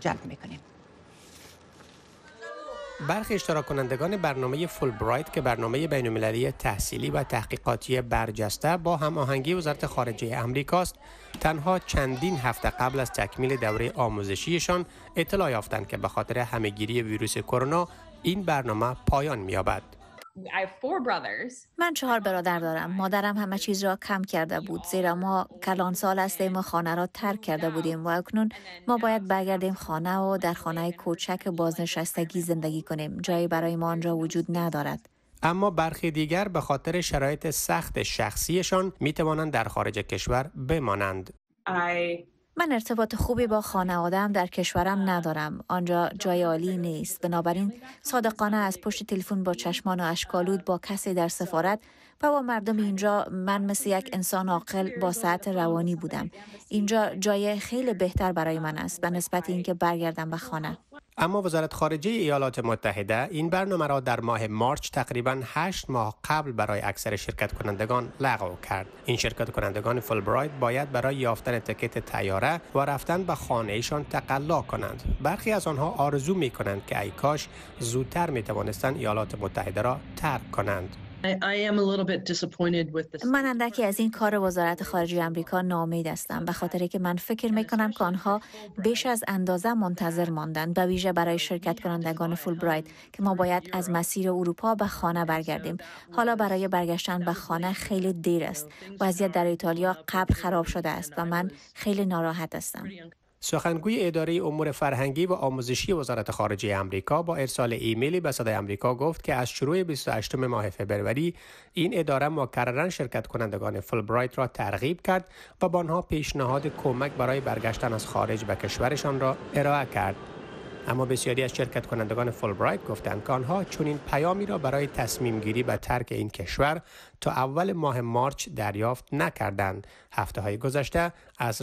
جلب میکنیم برخی اشتراک کنندگان برنامه فول برایت که برنامه بین تحصیلی و تحقیقاتی برجسته با هماهنگی وزارت خارجه است تنها چندین هفته قبل از تکمیل دوره آموزشیشان اطلاع یافتند که به خاطر همهگیری ویروس کرونا این برنامه پایان می‌یابد. من چهار برادر دارم. مادرم همه چیز را کم کرده بود زیرا ما کلان سال هستیم و خانه را ترک کرده بودیم و اکنون ما باید برگردیم خانه و در خانه کوچک بازنشستگی زندگی کنیم. جایی برای ما آنجا وجود ندارد. اما برخی دیگر به خاطر شرایط سخت شخصیشان می توانند در خارج کشور بمانند. من ارتباط خوبی با آدم در کشورم ندارم. آنجا جای عالی نیست. بنابراین صادقانه از پشت تلفن با چشمان و اشکالود با کسی در سفارت و با مردم اینجا من مثل یک انسان عاقل با ساعت روانی بودم. اینجا جای خیلی بهتر برای من است به نسبت اینکه برگردم به خانه. اما وزارت خارجه ایالات متحده این برنامه را در ماه مارچ تقریبا 8 ماه قبل برای اکثر شرکت کنندگان لغو کرد. این شرکت کنندگان فولبرایت باید برای یافتن تکت تیاره و رفتن به خانهشان تقلا کنند. برخی از آنها آرزو می کنند که ای کاش زودتر می توانستند ایالات متحده را ترک کنند. من اندکی از این کار وزارت خارجه امریکا نامید هستم به خاطر که من فکر می کنم که آنها بیش از اندازه منتظر ماندند به ویژه برای شرکت کنندگان فول برایت که ما باید از مسیر اروپا به خانه برگردیم حالا برای برگشتن به خانه خیلی دیر است وضعیت در ایتالیا قبل خراب شده است و من خیلی ناراحت هستم سخنگوی اداره امور فرهنگی و آموزشی وزارت خارجه آمریکا با ارسال ایمیلی به صدای آمریکا گفت که از شروع 28 ماه فبروری این اداره مکررا شرکت کنندگان فلبرایت را ترغیب کرد و با آنها پیشنهاد کمک برای برگشتن از خارج به کشورشان را ارائه کرد اما بسیاری از شرکت کنندگان فولبرایت گفتند که آنها چنین پیامی را برای تصمیم گیری به ترک این کشور تا اول ماه مارچ دریافت نکردند هفته های گذشته از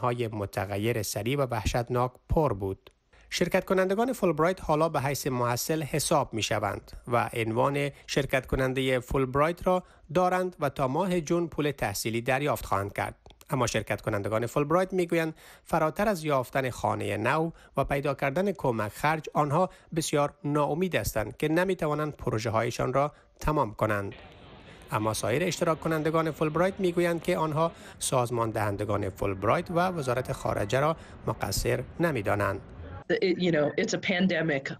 های متغیر سریع و وحشتناک پر بود شرکت کنندگان فولبرایت حالا به حیث محصل حساب می شوند و عنوان شرکت کننده فولبرایت را دارند و تا ماه جون پول تحصیلی دریافت خواهند کرد. اما شرکت کنندگان فولبرایت میگویند فراتر از یافتن خانه نو و پیدا کردن کمک خرج آنها بسیار ناامید هستند که نمیتوانند پروژه هایشان را تمام کنند اما سایر اشتراک کنندگان فولبرایت میگویند که آنها سازمان دهندگان فولبرایت و وزارت خارجه را مقصر نمیدانند این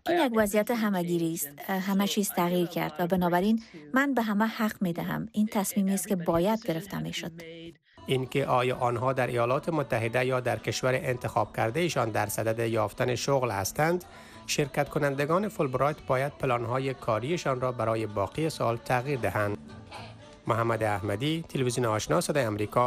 یک وضعیت همگیری است همه چیز تغییر کرد و بنابراین من به همه حق می دهم این تصمیمی است که باید گرفته می شد اینکه آیا آنها در ایالات متحده یا در کشور انتخاب کرده ایشان در صدد یافتن شغل هستند شرکت کنندگان فولبرایت باید پلانهای کاریشان را برای باقی سال تغییر دهند محمد احمدی تلویزیون آشنا صدای آمریکا